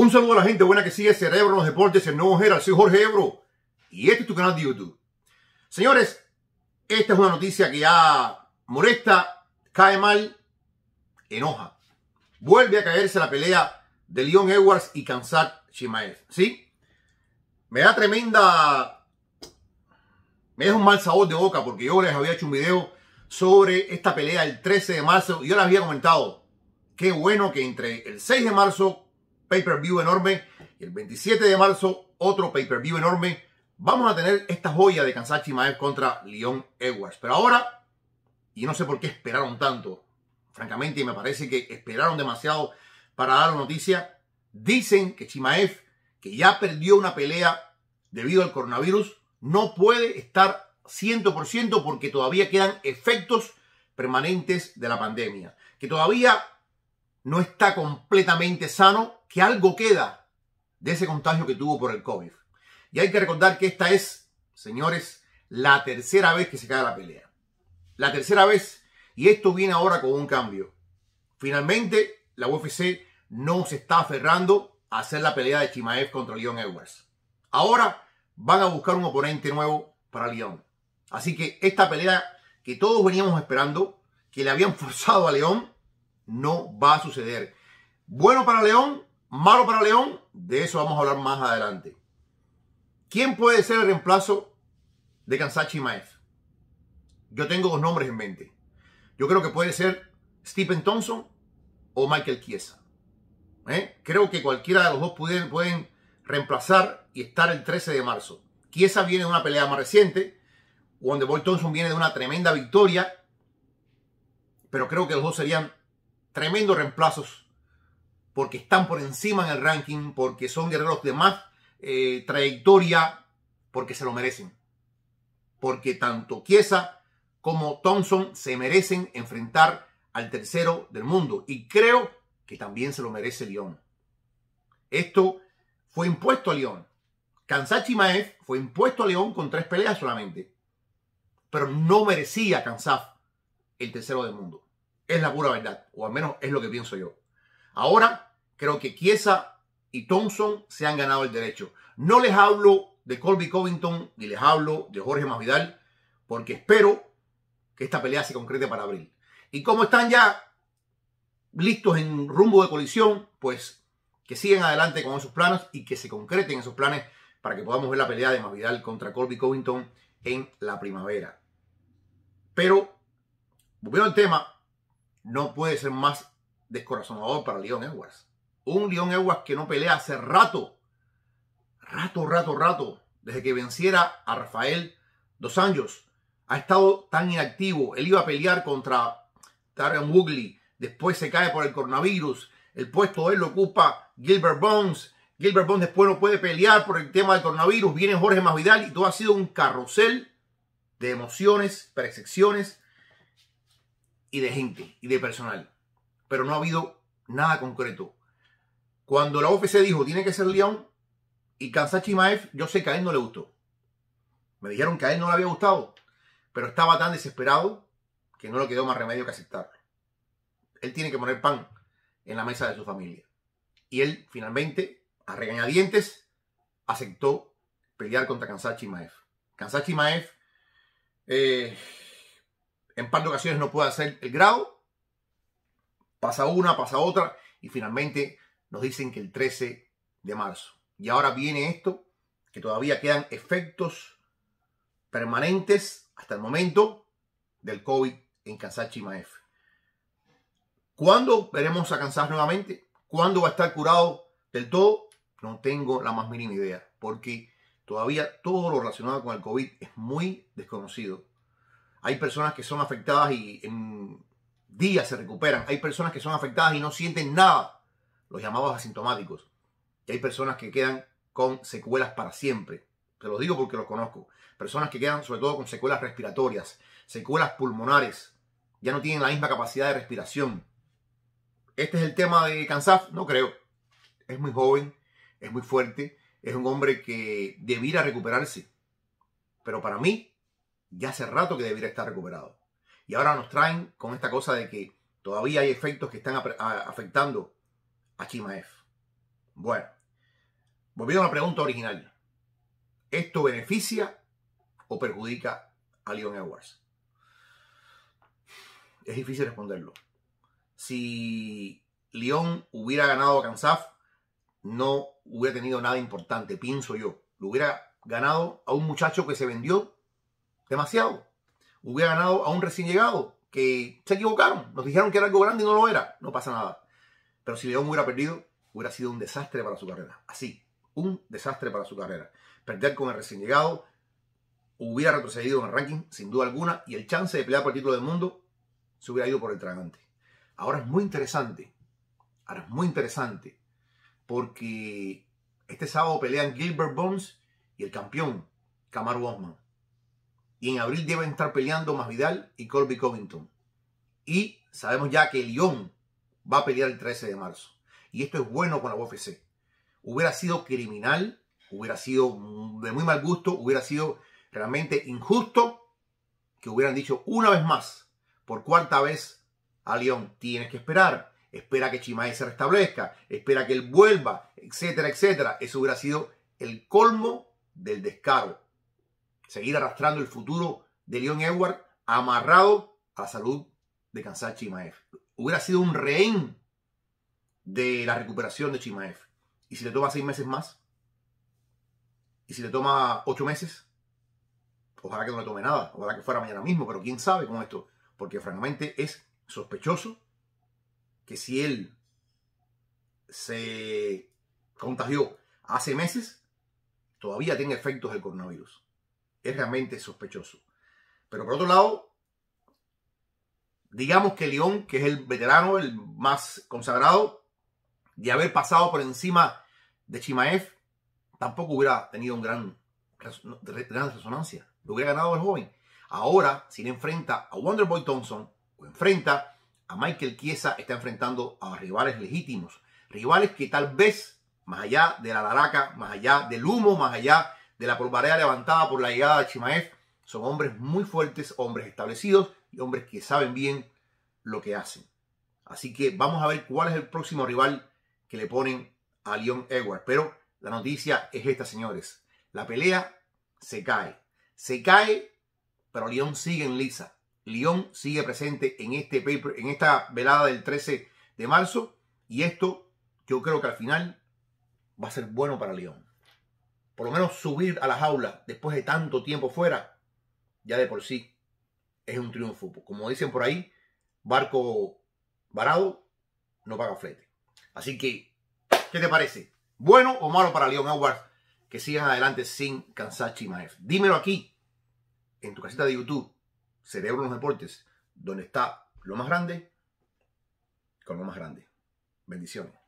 Un saludo a la gente buena que sigue Cerebro en los Deportes el Nuevo era. Soy Jorge Ebro y este es tu canal de YouTube. Señores, esta es una noticia que ya molesta, cae mal, enoja. Vuelve a caerse la pelea de Leon Edwards y Kansat Shimaev. ¿Sí? Me da tremenda... Me da un mal sabor de boca porque yo les había hecho un video sobre esta pelea el 13 de marzo y yo les había comentado qué bueno que entre el 6 de marzo pay-per-view enorme. Y el 27 de marzo, otro pay-per-view enorme. Vamos a tener esta joya de Kansas Chimaev contra Leon Edwards. Pero ahora, y no sé por qué esperaron tanto, francamente me parece que esperaron demasiado para dar la noticia. Dicen que Chimaev, que ya perdió una pelea debido al coronavirus, no puede estar 100% porque todavía quedan efectos permanentes de la pandemia. Que todavía no está completamente sano algo queda de ese contagio que tuvo por el COVID. Y hay que recordar que esta es, señores, la tercera vez que se cae la pelea. La tercera vez. Y esto viene ahora con un cambio. Finalmente, la UFC no se está aferrando a hacer la pelea de Chimaev contra Leon Edwards. Ahora van a buscar un oponente nuevo para Leon Así que esta pelea que todos veníamos esperando, que le habían forzado a León, no va a suceder. Bueno para León, Malo para León, de eso vamos a hablar más adelante. ¿Quién puede ser el reemplazo de Kansachi Maez? Yo tengo dos nombres en mente. Yo creo que puede ser Stephen Thompson o Michael Kiesa. ¿Eh? Creo que cualquiera de los dos pueden, reemplazar y estar el 13 de marzo. Kiesa viene de una pelea más reciente, donde Boy Thompson viene de una tremenda victoria, pero creo que los dos serían tremendos reemplazos porque están por encima en el ranking, porque son guerreros de más eh, trayectoria, porque se lo merecen. Porque tanto Kiesa como Thompson se merecen enfrentar al tercero del mundo. Y creo que también se lo merece León. Esto fue impuesto a León. Kansachi Chimaev fue impuesto a León con tres peleas solamente. Pero no merecía Kansaf el tercero del mundo. Es la pura verdad. O al menos es lo que pienso yo. Ahora creo que Chiesa y Thompson se han ganado el derecho. No les hablo de Colby Covington ni les hablo de Jorge Masvidal, porque espero que esta pelea se concrete para abril. Y como están ya listos en rumbo de colisión, pues que sigan adelante con esos planos y que se concreten esos planes para que podamos ver la pelea de Masvidal contra Colby Covington en la primavera. Pero, volviendo al tema, no puede ser más descorazonador para Leon Edwards. Un León Eguas que no pelea hace rato. Rato, rato, rato. Desde que venciera a Rafael Dos Anjos. Ha estado tan inactivo. Él iba a pelear contra Darren Woodley. Después se cae por el coronavirus. El puesto de él lo ocupa Gilbert Bones. Gilbert Bones después no puede pelear por el tema del coronavirus. Viene Jorge Masvidal y todo ha sido un carrusel de emociones, percepciones y de gente y de personal. Pero no ha habido nada concreto. Cuando la OFC dijo tiene que ser León y Kansachi Maef, yo sé que a él no le gustó. Me dijeron que a él no le había gustado, pero estaba tan desesperado que no le quedó más remedio que aceptar. Él tiene que poner pan en la mesa de su familia. Y él finalmente, a regañadientes, aceptó pelear contra Kansachi Maef. Kansachi Maef, eh, en par de ocasiones no puede hacer el grado. Pasa una, pasa otra y finalmente nos dicen que el 13 de marzo. Y ahora viene esto, que todavía quedan efectos permanentes hasta el momento del COVID en Kansas Maef. ¿Cuándo veremos a Kansas nuevamente? ¿Cuándo va a estar curado del todo? No tengo la más mínima idea, porque todavía todo lo relacionado con el COVID es muy desconocido. Hay personas que son afectadas y en días se recuperan. Hay personas que son afectadas y no sienten nada los llamados asintomáticos, Y hay personas que quedan con secuelas para siempre. Te lo digo porque los conozco. Personas que quedan sobre todo con secuelas respiratorias, secuelas pulmonares, ya no tienen la misma capacidad de respiración. Este es el tema de Kansaf, no creo. Es muy joven, es muy fuerte, es un hombre que debiera recuperarse. Pero para mí, ya hace rato que debiera estar recuperado. Y ahora nos traen con esta cosa de que todavía hay efectos que están afectando Chimaev. Bueno, volviendo a la pregunta original. ¿Esto beneficia o perjudica a Leon Edwards? Es difícil responderlo. Si Leon hubiera ganado a Kansaf, no hubiera tenido nada importante, pienso yo. Lo hubiera ganado a un muchacho que se vendió demasiado. Hubiera ganado a un recién llegado que se equivocaron. Nos dijeron que era algo grande y no lo era. No pasa nada. Pero si León hubiera perdido, hubiera sido un desastre para su carrera. Así, un desastre para su carrera. Perder con el recién llegado hubiera retrocedido en el ranking, sin duda alguna, y el chance de pelear por el título del mundo se hubiera ido por el tragante. Ahora es muy interesante, ahora es muy interesante, porque este sábado pelean Gilbert Bones y el campeón, Kamaru Osman. Y en abril deben estar peleando Masvidal y Colby Covington. Y sabemos ya que León va a pelear el 13 de marzo. Y esto es bueno con la UFC. Hubiera sido criminal, hubiera sido de muy mal gusto, hubiera sido realmente injusto que hubieran dicho una vez más, por cuarta vez, a León, tienes que esperar, espera que Chimae se restablezca, espera que él vuelva, etcétera, etcétera. Eso hubiera sido el colmo del descaro. Seguir arrastrando el futuro de León Edward amarrado a la salud de Kansas Chimaev hubiera sido un rehén de la recuperación de Chimaef. ¿Y si le toma seis meses más? ¿Y si le toma ocho meses? Ojalá que no le tome nada, ojalá que fuera mañana mismo, pero quién sabe con esto, porque francamente es sospechoso que si él se contagió hace meses, todavía tiene efectos del coronavirus. Es realmente sospechoso. Pero por otro lado, digamos que León, que es el veterano, el más consagrado, de haber pasado por encima de Chimaev, tampoco hubiera tenido un gran, resonancia. Lo hubiera ganado el joven. Ahora, si le enfrenta a Wonderboy Thompson o enfrenta a Michael Chiesa, está enfrentando a rivales legítimos. Rivales que tal vez, más allá de la laraca, más allá del humo, más allá de la polvareda levantada por la llegada de Chimaev, son hombres muy fuertes, hombres establecidos, y hombres que saben bien lo que hacen. Así que vamos a ver cuál es el próximo rival que le ponen a Leon Edwards. Pero la noticia es esta, señores. La pelea se cae. Se cae, pero León sigue en lisa. León sigue presente en, este paper, en esta velada del 13 de marzo. Y esto yo creo que al final va a ser bueno para León. Por lo menos subir a la jaula después de tanto tiempo fuera, ya de por sí es un triunfo. Como dicen por ahí, barco varado no paga flete. Así que, ¿qué te parece? ¿Bueno o malo para Leon Edwards que sigan adelante sin Kansachi Maef. Dímelo aquí, en tu casita de YouTube, Cerebro los Deportes, donde está lo más grande con lo más grande. Bendiciones.